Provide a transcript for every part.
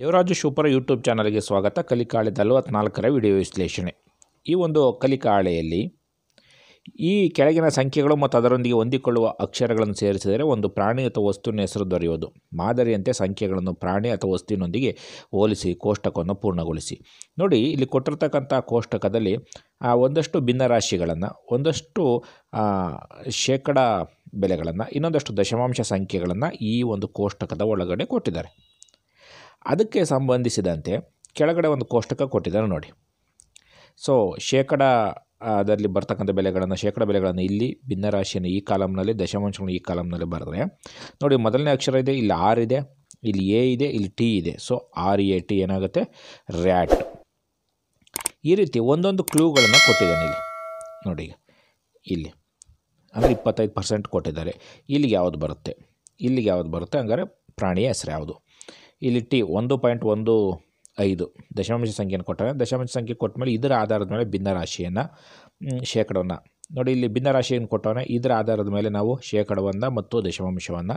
Devaraju ಶೂಪರ YouTube ಚಾನಲ್ಗೆ ಸ್ವಾಗತ ಕಲಿಕಾಳೆ ನಲವತ್ನಾಲ್ಕರ video ವಿಶ್ಲೇಷಣೆ ಈ ಒಂದು ಕಲಿಕಾಳೆಯಲ್ಲಿ ಈ ಕೆಳಗಿನ ಸಂಖ್ಯೆಗಳು ಮತ್ತು ಅದರೊಂದಿಗೆ ಹೊಂದಿಕೊಳ್ಳುವ ಅಕ್ಷರಗಳನ್ನು ಸೇರಿಸಿದರೆ ಒಂದು ಪ್ರಾಣಿ ಅಥವಾ ವಸ್ತುವಿನ ಹೆಸರು ದೊರೆಯುವುದು ಮಾದರಿಯಂತೆ ಸಂಖ್ಯೆಗಳನ್ನು ಪ್ರಾಣಿ ಅಥವಾ ವಸ್ತುವಿನೊಂದಿಗೆ ಹೋಲಿಸಿ ಕೋಷ್ಟಕವನ್ನು ಪೂರ್ಣಗೊಳಿಸಿ ನೋಡಿ ಇಲ್ಲಿ ಕೊಟ್ಟಿರ್ತಕ್ಕಂಥ ಕೋಷ್ಟಕದಲ್ಲಿ ಒಂದಷ್ಟು ಭಿನ್ನರಾಶಿಗಳನ್ನು ಒಂದಷ್ಟು ಶೇಕಡ ಬೆಲೆಗಳನ್ನು ಇನ್ನೊಂದಷ್ಟು ದಶಮಾಂಶ ಸಂಖ್ಯೆಗಳನ್ನು ಈ ಒಂದು ಕೋಷ್ಟಕದ ಒಳಗಡೆ ಕೊಟ್ಟಿದ್ದಾರೆ ಅದಕ್ಕೆ ಸಂಬಂಧಿಸಿದಂತೆ ಕೆಳಗಡೆ ಒಂದು ಕೋಷ್ಟಕ ಕೊಟ್ಟಿದ್ದಾರೆ ನೋಡಿ ಸೊ ಶೇಕಡ ಅದರಲ್ಲಿ ಬರ್ತಕ್ಕಂಥ ಬೆಲೆಗಳನ್ನು ಶೇಕಡ ಬೆಲೆಗಳನ್ನು ಇಲ್ಲಿ ಭಿನ್ನರಾಶಿಯನ್ನು ಈ ಕಾಲಮ್ನಲ್ಲಿ ದಶಮಾಂಶಗಳನ್ನು ಈ ಕಾಲಮ್ನಲ್ಲಿ ಬರೆದ್ರೆ ನೋಡಿ ಮೊದಲನೇ ಅಕ್ಷರ ಇದೆ ಇಲ್ಲಿ ಆರ್ ಇದೆ ಇಲ್ಲಿ ಎ ಇದೆ ಇಲ್ಲಿ ಟಿ ಇದೆ ಸೊ ಆರ್ ಎ ಟಿ ಏನಾಗುತ್ತೆ ರ್ಯಾಟ್ ಈ ರೀತಿ ಒಂದೊಂದು ಕ್ಲೂಗಳನ್ನು ಕೊಟ್ಟಿದ್ದಾನೆ ಇಲ್ಲಿ ನೋಡಿ ಇಲ್ಲಿ ಅಂದರೆ ಇಪ್ಪತ್ತೈದು ಪರ್ಸೆಂಟ್ ಕೊಟ್ಟಿದ್ದಾರೆ ಇಲ್ಲಿಗೆ ಯಾವುದು ಬರುತ್ತೆ ಇಲ್ಲಿಗೆ ಯಾವುದು ಬರುತ್ತೆ ಹಂಗಾರೆ ಪ್ರಾಣಿಯ ಹೆಸರು ಯಾವುದು ಇಲ್ಲಿ ಟಿ ಒಂದು ಪಾಯಿಂಟ್ ಒಂದು ಐದು ದಶಮಾಂಶ ಸಂಖ್ಯೆಯನ್ನು ಕೊಟ್ಟರೆ ದಶಮಾಂಶ ಸಂಖ್ಯೆ ಕೊಟ್ಟ ಮೇಲೆ ಇದರ ಆಧಾರದ ಮೇಲೆ ಭಿನ್ನರಾಶಿಯನ್ನು ಶೇಕಡವನ್ನು ನೋಡಿ ಇಲ್ಲಿ ಭಿನ್ನರಾಶಿಯನ್ನು ಕೊಟ್ಟವನ್ನೇ ಇದರ ಆಧಾರದ ಮೇಲೆ ನಾವು ಶೇಕಡವನ್ನು ಮತ್ತು ದಶಮಾಂಶವನ್ನು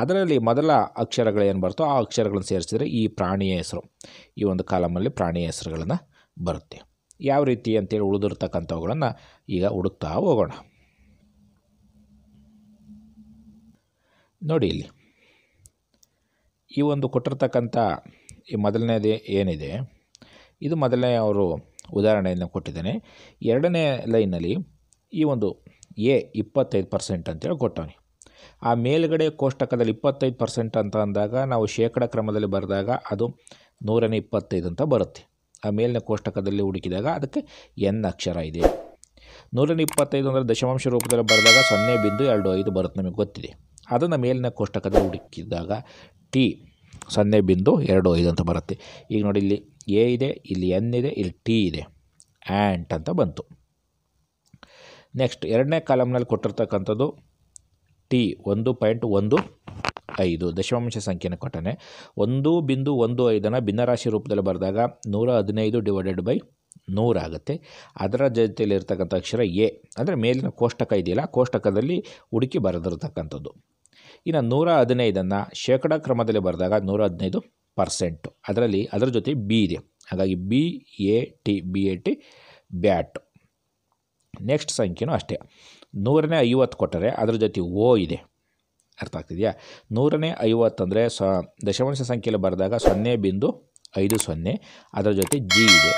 ಅದರಲ್ಲಿ ಮೊದಲ ಅಕ್ಷರಗಳೇನು ಬರುತ್ತೋ ಆ ಅಕ್ಷರಗಳನ್ನು ಸೇರಿಸಿದರೆ ಈ ಪ್ರಾಣಿಯ ಹೆಸರು ಈ ಒಂದು ಕಾಲಮಲ್ಲಿ ಪ್ರಾಣಿಯ ಹೆಸರುಗಳನ್ನು ಬರುತ್ತೆ ಯಾವ ರೀತಿ ಅಂತೇಳಿ ಉಳಿದಿರ್ತಕ್ಕಂಥವುಗಳನ್ನು ಈಗ ಹುಡುಕ್ತಾ ಹೋಗೋಣ ನೋಡಿ ಇಲ್ಲಿ ಈ ಒಂದು ಕೊಟ್ಟಿರ್ತಕ್ಕಂಥ ಈ ಮೊದಲನೇದೇ ಏನಿದೆ ಇದು ಮೊದಲನೇ ಅವರು ಉದಾಹರಣೆಯನ್ನು ಕೊಟ್ಟಿದ್ದೇನೆ ಎರಡನೇ ಲೈನಲ್ಲಿ ಈ ಒಂದು ಎ ಇಪ್ಪತ್ತೈದು ಪರ್ಸೆಂಟ್ ಅಂತೇಳಿ ಕೊಟ್ಟವನಿ ಆ ಮೇಲುಗಡೆ ಕೋಷ್ಟಕದಲ್ಲಿ ಇಪ್ಪತ್ತೈದು ಪರ್ಸೆಂಟ್ ಅಂತ ಅಂದಾಗ ನಾವು ಶೇಕಡ ಕ್ರಮದಲ್ಲಿ ಬರೆದಾಗ ಅದು ನೂರನೇ ಇಪ್ಪತ್ತೈದು ಅಂತ ಬರುತ್ತೆ ಆ ಮೇಲಿನ ಕೋಷ್ಟಕದಲ್ಲಿ ಹುಡುಕಿದಾಗ ಅದಕ್ಕೆ ಎನ್ ಅಕ್ಷರ ಇದೆ ನೂರನೇ ಇಪ್ಪತ್ತೈದು ಅಂದರೆ ದಶಮಾಂಶ ರೂಪದಲ್ಲಿ ಬರೆದಾಗ ಸೊನ್ನೆ ಬಿಂದು ಎರಡು ಐದು ಬರುತ್ತೆ ನಮಗೆ ಗೊತ್ತಿದೆ ಅದನ್ನು ಮೇಲಿನ ಕೋಷ್ಟಕದ ಹುಡುಕಿದಾಗ ಟಿ ಸೊನ್ನೆ ಬಿಂದು ಎರಡು ಐದು ಅಂತ ಬರುತ್ತೆ ಈಗ ನೋಡಿ ಇಲ್ಲಿ ಎ ಇದೆ ಇಲ್ಲಿ ಎನ್ ಇದೆ ಇಲ್ಲಿ ಟಿ ಇದೆ ಆ್ಯಂಟ್ ಅಂತ ಬಂತು ನೆಕ್ಸ್ಟ್ ಎರಡನೇ ಕಾಲಮ್ನಲ್ಲಿ ಕೊಟ್ಟಿರ್ತಕ್ಕಂಥದ್ದು ಟಿ ಒಂದು ಪಾಯಿಂಟ್ ಒಂದು ಐದು ದಶಮಾಂಶ ಸಂಖ್ಯೆಯನ್ನು ಕೊಟ್ಟನೆ ಒಂದು ಬಿಂದು ಒಂದು ಐದನ್ನು ಭಿನ್ನರಾಶಿ ರೂಪದಲ್ಲಿ ಬರೆದಾಗ ನೂರ ಹದಿನೈದು ಡಿವೈಡೆಡ್ ಬೈ ನೂರಾಗುತ್ತೆ ಅದರ ಜೊತೆಯಲ್ಲಿರ್ತಕ್ಕಂಥ ಅಕ್ಷರ ಎ ಅಂದರೆ ಮೇಲಿನ ಕೋಷ್ಟಕ ಇದೆಯಲ್ಲ ಕೋಷ್ಟಕದಲ್ಲಿ ಹುಡುಕಿ ಬರೆದಿರ್ತಕ್ಕಂಥದ್ದು ಇನ್ನು ನೂರ ಹದಿನೈದನ್ನು ಶೇಕಡ ಕ್ರಮದಲ್ಲಿ ಬರೆದಾಗ ನೂರ ಹದಿನೈದು ಪರ್ಸೆಂಟು ಅದರಲ್ಲಿ ಅದರ ಜೊತೆ ಬಿ ಇದೆ ಹಾಗಾಗಿ B A T B A T bat next ಸಂಖ್ಯೆನೂ ಅಷ್ಟೇ ನೂರನೇ ಐವತ್ತು ಕೊಟ್ಟರೆ ಅದರ ಜೊತೆ ಓ ಇದೆ ಅರ್ಥ ಆಗ್ತಿದೆಯಾ ನೂರನೇ ಐವತ್ತಂದರೆ ಸ ದಶಮಾಂಶ ಸಂಖ್ಯೆಯಲ್ಲಿ ಬರೆದಾಗ ಸೊನ್ನೆ ಬಿಂದು ಐದು ಸೊನ್ನೆ ಅದರ ಜೊತೆ ಜಿ ಇದೆ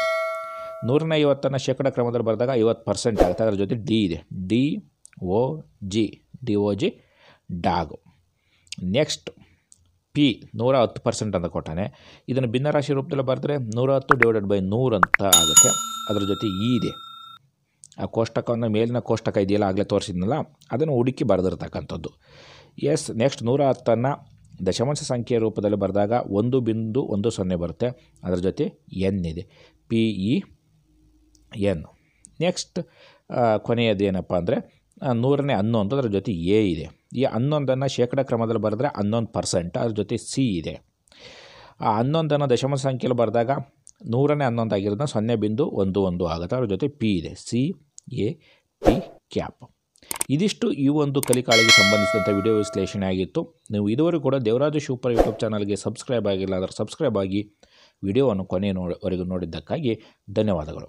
ನೂರನೇ ಐವತ್ತನ್ನು ಶೇಕಡ ಕ್ರಮದಲ್ಲಿ ಬರೆದಾಗ ಐವತ್ತು ಪರ್ಸೆಂಟ್ ಆಗುತ್ತೆ ಅದರ ಜೊತೆ ಡಿ ಇದೆ D O G D O G dog next P ನೂರ ಹತ್ತು ಪರ್ಸೆಂಟ್ ಅಂತ ಕೊಟ್ಟಾನೆ ಇದನ್ನು ಭಿನ್ನರಾಶಿ ರೂಪದಲ್ಲಿ ಬರೆದ್ರೆ ನೂರ ಹತ್ತು ಡಿವೈಡೆಡ್ ಬೈ ನೂರು ಅಂತ ಆಗುತ್ತೆ ಅದರ ಜೊತೆ ಇ e ಇದೆ ಆ ಕೋಷ್ಟಕವನ್ನು ಮೇಲಿನ ಕೋಷ್ಟಕ ಇದೆಯಲ್ಲ ಆಗಲೇ ತೋರಿಸಿದ್ನಲ್ಲ ಅದನ್ನು ಹುಡುಕಿ ಬರೆದಿರ್ತಕ್ಕಂಥದ್ದು ಎಸ್ ನೆಕ್ಸ್ಟ್ ನೂರ ಹತ್ತನ್ನು ದಶಮಾಂಶ ಸಂಖ್ಯೆಯ ರೂಪದಲ್ಲಿ ಬರೆದಾಗ ಒಂದು ಬಿಂದು ಒಂದು ಸೊನ್ನೆ ಬರುತ್ತೆ ಅದರ ಜೊತೆ ಎನ್ ಇದೆ P E e, N next ಕೊನೆಯದೇನಪ್ಪ ಅಂದರೆ ನೂರನೇ ಹನ್ನೊಂದು ಅದರ ಜೊತೆ ಎ ಇದೆ ಈ ಹನ್ನೊಂದನ್ನು ಶೇಕಡ ಕ್ರಮದಲ್ಲಿ ಬರೆದ್ರೆ ಹನ್ನೊಂದು ಪರ್ಸೆಂಟ್ ಅದ್ರ ಜೊತೆ ಸಿ ಇದೆ ಆ ಹನ್ನೊಂದನ್ನು ದಶಮ ಸಂಖ್ಯೆಯಲ್ಲಿ ಬರೆದಾಗ ನೂರನೇ ಹನ್ನೊಂದು ಆಗಿರೋದನ್ನ ಸೊನ್ನೆ ಬಿಂದು ಒಂದು ಒಂದು ಆಗುತ್ತೆ ಅದ್ರ ಜೊತೆ ಪಿ ಇದೆ ಸಿ ಎ ಪಿ ಕ್ಯಾಪ್ ಇದಿಷ್ಟು ಈ ಒಂದು ಕಲಿಕಾಳಿಗೆ ಸಂಬಂಧಿಸಿದಂಥ ವಿಡಿಯೋ ವಿಶ್ಲೇಷಣೆ ಆಗಿತ್ತು ನೀವು ಇದುವರೆಗೂ ಕೂಡ ದೇವರಾಜ ಸೂಪರ್ ಯೂಟ್ಯೂಬ್ ಚಾನಲ್ಗೆ ಸಬ್ಸ್ಕ್ರೈಬ್ ಆಗಿಲ್ಲ ಅಂದರೆ ಸಬ್ಸ್ಕ್ರೈಬ್ ಆಗಿ ವಿಡಿಯೋವನ್ನು ಕೊನೆ ನೋಡವರೆಗೂ ನೋಡಿದ್ದಕ್ಕಾಗಿ ಧನ್ಯವಾದಗಳು